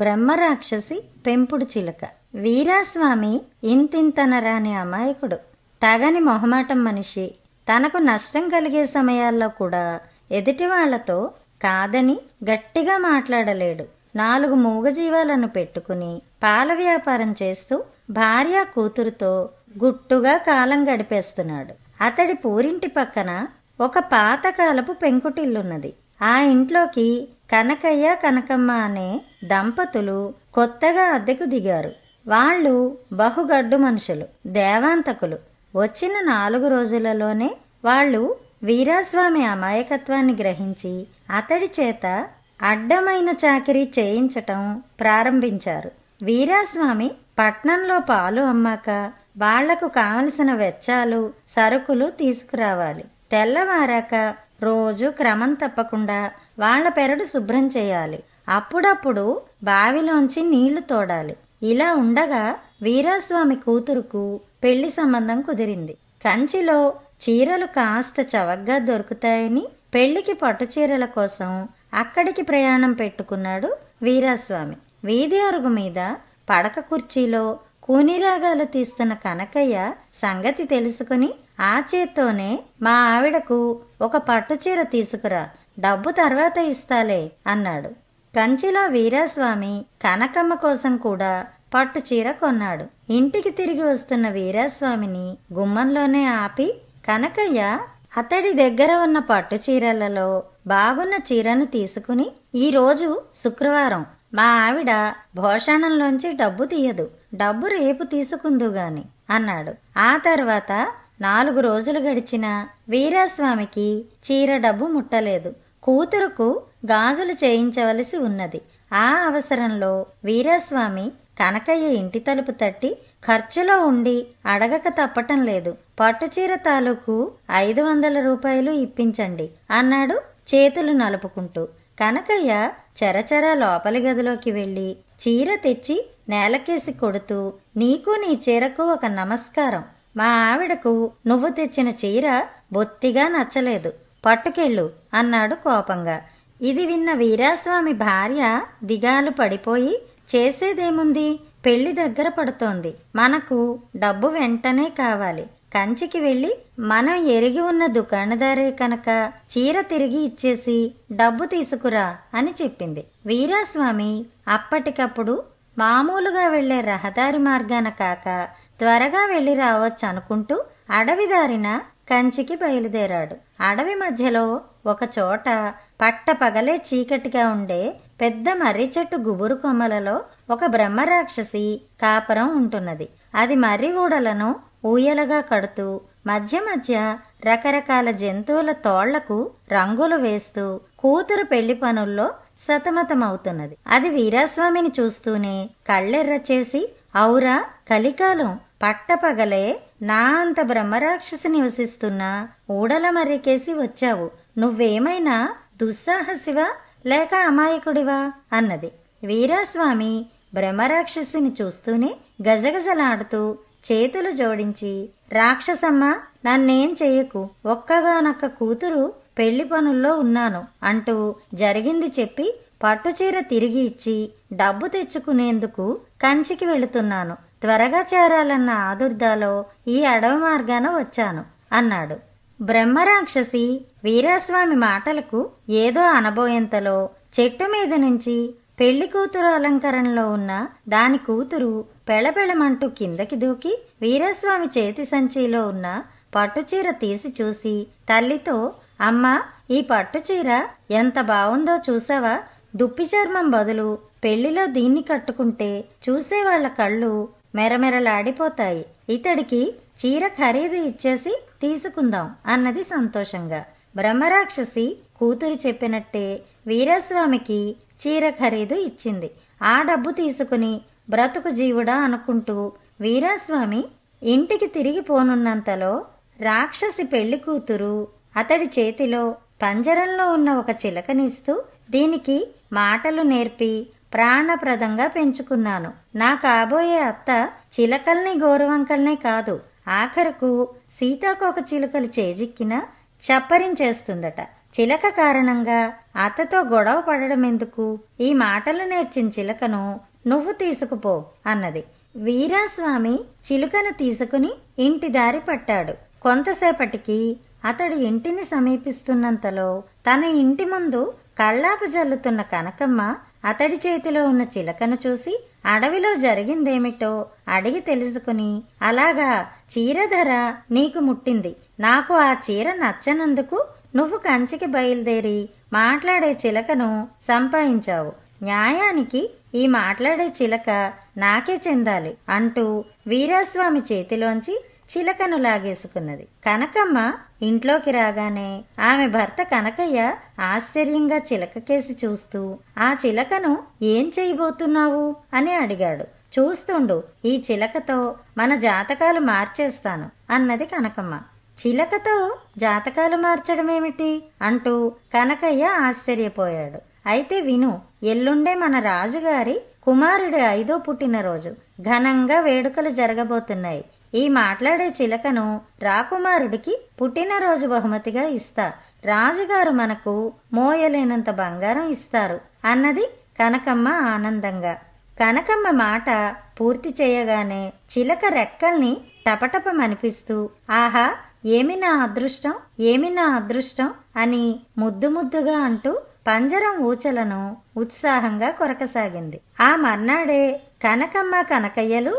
బ్రహ్మరాక్షసి పెంపుడు చిలుక వీరాస్వామి ఇంతింతనరాని అమాయకుడు తగని మొహమాటం మనిషి తనకు నష్టం కలిగే సమయాల్లో కూడా ఎదుటి వాళ్లతో కాదని గట్టిగా మాట్లాడలేడు నాలుగు మూగజీవాలను పెట్టుకుని పాల వ్యాపారం చేస్తూ భార్య కూతురుతో గుట్టుగా కాలం గడిపేస్తున్నాడు అతడి పూరింటి పక్కన ఒక పాతకాలపు పెంకుటిల్లున్నది ఆ ఇంట్లోకి కనకయ్య కనకమ్మ అనే దంపతులు కొత్తగా అద్దెకు దిగారు వాళ్ళు బహుగడ్డు మనుషులు దేవాంతకులు వచ్చిన నాలుగు రోజులలోనే వాళ్ళు వీరాస్వామి అమాయకత్వాన్ని గ్రహించి అతడి చేత అడ్డమైన చాకరీ చేయించటం ప్రారంభించారు వీరాస్వామి పట్నంలో పాలు అమ్మాక వాళ్లకు కావలసిన వెచ్చాలు సరుకులు తీసుకురావాలి తెల్లవారాక రోజు క్రమం తప్పకుండా వాళ్ల పెరడు శుభ్రం చేయాలి అప్పుడప్పుడు బావిలోంచి నీళ్లు తోడాలి ఇలా ఉండగా వీరాస్వామి కూతురుకు పెళ్లి సంబంధం కుదిరింది కంచిలో చీరలు కాస్త చవగ్గా దొరుకుతాయని పెళ్లికి చీరల కోసం అక్కడికి ప్రయాణం పెట్టుకున్నాడు వీరాస్వామి వీధి అరుగు మీద పడక కుర్చీలో కూనిరాగాలు తీస్తున్న కనకయ్య సంగతి తెలుసుకుని ఆ చేత్తోనే మా ఆవిడకు ఒక పట్టుచీర తీసుకురా డబ్బు తర్వాత ఇస్తాలే అన్నాడు కంచిలో వీరాస్వామి కనకమ్మ కోసం కూడా పట్టు చీర కొన్నాడు ఇంటికి తిరిగి వస్తున్న వీరాస్వామిని గుమ్మంలోనే ఆపి కనకయ్య అతడి దగ్గర ఉన్న పట్టు చీరలలో బాగున్న చీరను తీసుకుని ఈ రోజు శుక్రవారం మా ఆవిడ భోషణంలోంచి డబ్బు తీయదు డబ్బు రేపు తీసుకుందుగాని అన్నాడు ఆ తర్వాత నాలుగు రోజులు గడిచిన వీరాస్వామికి చీర డబ్బు ముట్టలేదు కూతురుకు గాజులు చేయించవలసి ఉన్నది ఆ అవసరంలో వీరస్వామి కనకయ్య ఇంటి తలుపు తట్టి ఖర్చులో ఉండి అడగక తప్పటం లేదు పట్టుచీర తాలూకు ఐదు వందల రూపాయలు ఇప్పించండి అన్నాడు చేతులు నలుపుకుంటూ కనకయ్య చెరచెర లోపలి గదిలోకి వెళ్ళి చీర తెచ్చి నేలకేసి కొడుతూ నీకు నీ చీరకు ఒక నమస్కారం మా ఆవిడకు నువ్వు తెచ్చిన చీర బొత్తిగా నచ్చలేదు పట్టుకెళ్ళు అన్నాడు కోపంగా ఇది విన్న వీరాస్వామి భార్య దిగాలు పడిపోయి చేసేదేముంది పెళ్లి దగ్గర పడుతోంది మనకు డబ్బు వెంటనే కావాలి కంచికి వెళ్ళి మనం ఎరిగి ఉన్న దుకాణదారే కనుక చీర తిరిగి ఇచ్చేసి డబ్బు తీసుకురా అని చెప్పింది వీరాస్వామి అప్పటికప్పుడు మామూలుగా వెళ్లే రహదారి మార్గాన కాక త్వరగా వెళ్లి రావచ్చు అనుకుంటూ అడవిదారిన కంచికి బయలుదేరాడు అడవి మధ్యలో ఒకచోట పగలే చీకటిగా ఉండే పెద్ద మర్రి చెట్టు గుబురు కొమ్మలలో ఒక బ్రహ్మరాక్షసి కాపురం ఉంటున్నది అది మర్రి ఊడలను ఊయలుగా కడుతూ మధ్య మధ్య రకరకాల జంతువుల తోళ్లకు రంగులు వేస్తూ కూతురు పెళ్లి పనుల్లో సతమతమవుతున్నది అది వీరాస్వామిని చూస్తూనే కళ్ళెర్ర చేసి ఔరా కలికాలం పట్టపగలే నా అంత బ్రహ్మరాక్షసి నివసిస్తున్న ఊడల మర్రికేసి వచ్చావు నువ్వేమైనా దుస్సాహసివా లేక అమాయకుడివా అన్నది వీరాస్వామి బ్రహ్మరాక్షసిని చూస్తూనే గజగజలాడుతూ చేతులు జోడించి రాక్షసమ్మ నన్నేం చెయ్యకు ఒక్కగానొక్క కూతురు పెళ్లి పనుల్లో ఉన్నాను అంటూ జరిగింది చెప్పి పట్టుచీర తిరిగి ఇచ్చి డబ్బు తెచ్చుకునేందుకు కంచికి వెళుతున్నాను త్వరగా చేరాలన్న ఆదుర్దాలో ఈ అడవి మార్గాన వచ్చాను అన్నాడు బ్రహ్మరాక్షసి వీరాస్వామి మాటలకు ఏదో అనబోయేంతలో చెట్టు మీద నుంచి పెళ్లి కూతురు అలంకరణలో ఉన్న దాని కూతురు పెళపెళమంటూ కిందకి దూకి వీరస్వామి చేతి సంచిలో ఉన్న పట్టుచీర తీసి చూసి తల్లితో అమ్మా ఈ పట్టుచీర ఎంత బావుందో చూసావా దుప్పి చర్మం బదులు పెళ్లిలో దీన్ని కట్టుకుంటే చూసేవాళ్ల కళ్ళు మెరమెరలాడిపోతాయి ఇతడికి చీర ఖరీదు ఇచ్చేసి తీసుకుందాం అన్నది సంతోషంగా బ్రహ్మరాక్షసి కూతురు చెప్పినట్టే వీరస్వామికి చీర ఖరీదు ఇచ్చింది ఆ డబ్బు తీసుకుని బ్రతుకు జీవుడా అనుకుంటూ వీరస్వామి ఇంటికి తిరిగి పోనున్నంతలో రాక్షసి పెళ్లి కూతురు అతడి చేతిలో పంజరంలో ఉన్న ఒక చిలకనిస్తూ దీనికి మాటలు నేర్పి ప్రాణప్రదంగా పెంచుకున్నాను నా కాబోయే అత్త చిలకల్ని గోరువంకల్నే కాదు ఆఖరుకు సీతాకోక చిలుకలు చేజిక్కిన చప్పరించేస్తుందట చిలక కారణంగా అత్తతో గొడవ పడడం ఎందుకు ఈ మాటలు నేర్చిన చిలకను నువ్వు తీసుకుపో అన్నది వీరాస్వామి చిలుకను తీసుకుని ఇంటి దారి పట్టాడు కొంతసేపటికి అతడు ఇంటిని సమీపిస్తున్నంతలో తన ఇంటి ముందు కళ్ళాపు జల్లుతున్న కనకమ్మ అతడి చేతిలో ఉన్న చిలకను చూసి అడవిలో జరిగిందేమిటో అడిగి తెలుసుకుని అలాగా చీర ధర నీకు ముట్టింది నాకు ఆ చీర నచ్చనందుకు నువ్వు కంచికి బయలుదేరి మాట్లాడే చిలకను సంపాదించావు న్యాయానికి ఈ మాట్లాడే చిలక నాకే చెందాలి అంటూ వీరాస్వామి చేతిలోంచి చిలకను లాగేసుకున్నది కనకమ్మ ఇంట్లోకి రాగానే ఆమె భర్త కనకయ్య ఆశ్చర్యంగా చిలకకేసి చూస్తూ ఆ చిలకను ఏం చేయబోతున్నావు అని అడిగాడు చూస్తుండు ఈ చిలకతో మన జాతకాలు మార్చేస్తాను అన్నది కనకమ్మ చిలకతో జాతకాలు మార్చడమేమిటి అంటూ కనకయ్య ఆశ్చర్యపోయాడు అయితే విను ఎల్లుండే మన రాజుగారి కుమారుడి ఐదో పుట్టినరోజు ఘనంగా వేడుకలు జరగబోతున్నాయి ఈ మాట్లాడే చిలకను రాకుమారుడికి పుట్టినరోజు బహుమతిగా ఇస్తా రాజుగారు మనకు మోయలేనంత బంగారం ఇస్తారు అన్నది కనకమ్మ ఆనందంగా కనకమ్మ మాట పూర్తి చేయగానే చిలక రెక్కల్ని టపటపమనిపిస్తూ ఆహా ఏమి నా అదృష్టం ఏమి నా అదృష్టం అని ముద్దు ముద్దుగా అంటూ పంజరం ఊచలను ఉత్సాహంగా కొరకసాగింది ఆ మర్నాడే కనకమ్మ కనకయ్యలు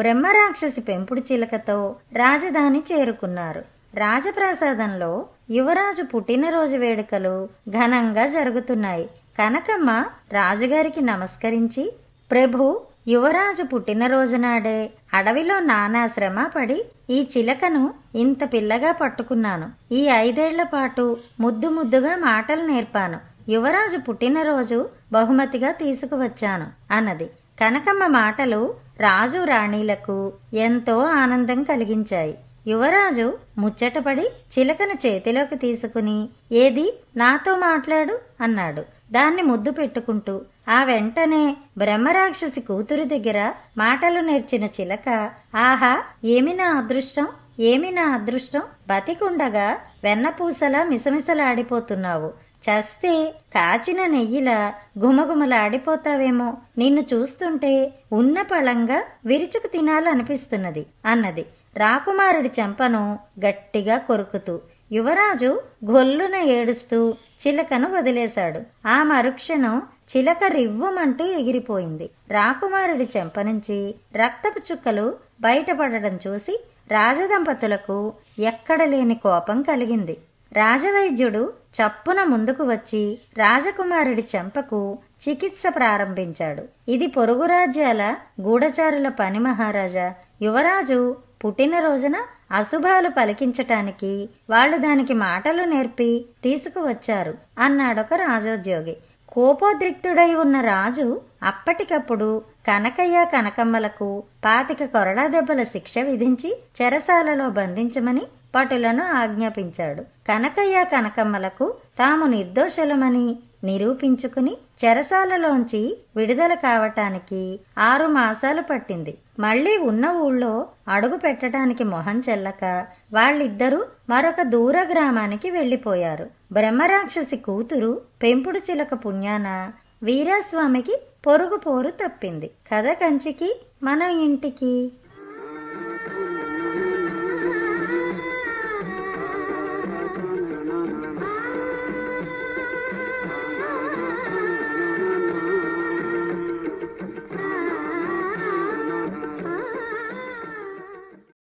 బ్రహ్మరాక్షసి పెంపుడు చిలకతో రాజధాని చేరుకున్నారు రాజప్రాసాదంలో యువరాజు పుట్టినరోజు వేడుకలు ఘనంగా జరుగుతున్నాయి కనకమ్మ రాజుగారికి నమస్కరించి ప్రభు యువరాజు పుట్టినరోజు నాడే అడవిలో నానా శ్రమ పడి ఈ చిలకను ఇంత పిల్లగా పట్టుకున్నాను ఈ ఐదేళ్ల పాటు ముద్దు ముద్దుగా మాటలు నేర్పాను యువరాజు పుట్టినరోజు బహుమతిగా తీసుకువచ్చాను అన్నది కనకమ్మ మాటలు రాజు రాణీలకు ఎంతో ఆనందం కలిగించాయి యువరాజు ముచ్చటపడి చిలకను చేతిలోకి తీసుకుని ఏది నాతో మాట్లాడు అన్నాడు దాన్ని ముద్దు పెట్టుకుంటూ ఆ వెంటనే బ్రహ్మరాక్షసి కూతురు దగ్గర మాటలు నేర్చిన చిలక ఆహా ఏమి నా అదృష్టం ఏమి నా అదృష్టం బతికుండగా వెన్నపూసలా మిసమిసలాడిపోతున్నావు చస్తే కాచిన నెయ్యిలా గుమగుమలాడిపోతావేమో నిన్ను చూస్తుంటే ఉన్న పళంగా విరుచుకు తినాలనిపిస్తున్నది అన్నది రాకుమారుడి చెంపను గట్టిగా కొరుకుతూ యువరాజు గొల్లున ఏడుస్తూ చిలకను వదిలేశాడు ఆ మరుక్షణం చిలక రివ్వుమంటూ ఎగిరిపోయింది రాకుమారుడి చెంప నుంచి రక్తపు చుక్కలు బయటపడడం చూసి రాజదంపతులకు ఎక్కడలేని కోపం కలిగింది రాజవైద్యుడు చప్పున ముందుకు వచ్చి రాజకుమారుడి చెంపకు చికిత్స ప్రారంభించాడు ఇది పొరుగు రాజ్యాల గూఢచారుల పని మహారాజా యువరాజు పుట్టినరోజున అశుభాలు పలికించటానికి వాళ్ళు దానికి మాటలు నేర్పి తీసుకువచ్చారు అన్నాడొక రాజోద్యోగి కోపోద్రిక్తుడై ఉన్న రాజు అప్పటికప్పుడు కనకయ్య కనకమ్మలకు పాతిక కొరడా దెబ్బల శిక్ష విధించి చెరసాలలో బంధించమని పటులను ఆజ్ఞాపించాడు కనకయ్య కనకమ్మలకు తాము నిర్దోషులమని నిరూపించుకుని చెరసాలలోంచి విడుదల కావటానికి ఆరు మాసాలు పట్టింది మళ్లీ ఉన్న ఊళ్ళో అడుగు పెట్టడానికి మొహం చెల్లక వాళ్ళిద్దరూ మరొక దూర గ్రామానికి వెళ్లిపోయారు బ్రహ్మరాక్షసి కూతురు పెంపుడు చిలక పుణ్యాన వీరాస్వామికి పొరుగు పోరు తప్పింది కథ కంచికి మన ఇంటికి